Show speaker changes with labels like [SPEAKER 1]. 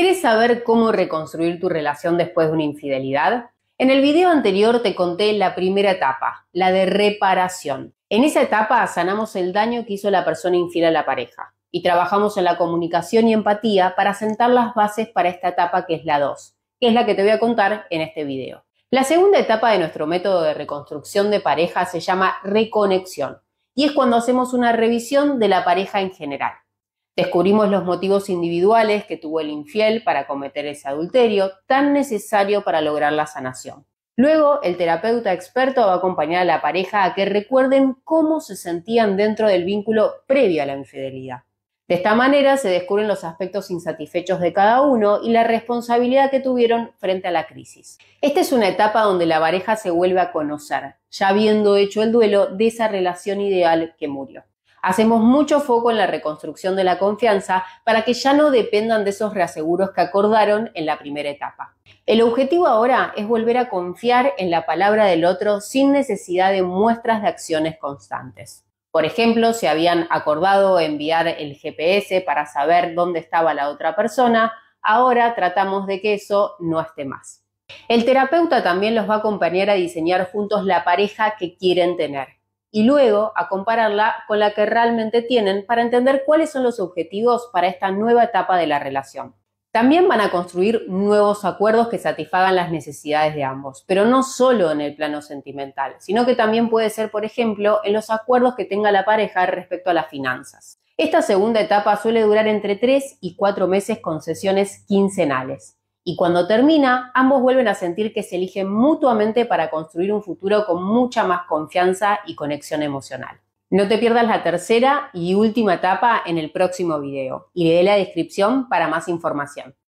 [SPEAKER 1] ¿Quieres saber cómo reconstruir tu relación después de una infidelidad? En el video anterior te conté la primera etapa, la de reparación. En esa etapa sanamos el daño que hizo la persona infiel a la pareja y trabajamos en la comunicación y empatía para sentar las bases para esta etapa que es la 2, que es la que te voy a contar en este video. La segunda etapa de nuestro método de reconstrucción de pareja se llama reconexión y es cuando hacemos una revisión de la pareja en general. Descubrimos los motivos individuales que tuvo el infiel para cometer ese adulterio tan necesario para lograr la sanación. Luego, el terapeuta experto va a acompañar a la pareja a que recuerden cómo se sentían dentro del vínculo previo a la infidelidad. De esta manera se descubren los aspectos insatisfechos de cada uno y la responsabilidad que tuvieron frente a la crisis. Esta es una etapa donde la pareja se vuelve a conocer, ya habiendo hecho el duelo de esa relación ideal que murió. Hacemos mucho foco en la reconstrucción de la confianza para que ya no dependan de esos reaseguros que acordaron en la primera etapa. El objetivo ahora es volver a confiar en la palabra del otro sin necesidad de muestras de acciones constantes. Por ejemplo, si habían acordado enviar el GPS para saber dónde estaba la otra persona, ahora tratamos de que eso no esté más. El terapeuta también los va a acompañar a diseñar juntos la pareja que quieren tener y luego a compararla con la que realmente tienen para entender cuáles son los objetivos para esta nueva etapa de la relación. También van a construir nuevos acuerdos que satisfagan las necesidades de ambos, pero no solo en el plano sentimental, sino que también puede ser, por ejemplo, en los acuerdos que tenga la pareja respecto a las finanzas. Esta segunda etapa suele durar entre 3 y 4 meses con sesiones quincenales. Y cuando termina, ambos vuelven a sentir que se eligen mutuamente para construir un futuro con mucha más confianza y conexión emocional. No te pierdas la tercera y última etapa en el próximo video y le dé la descripción para más información.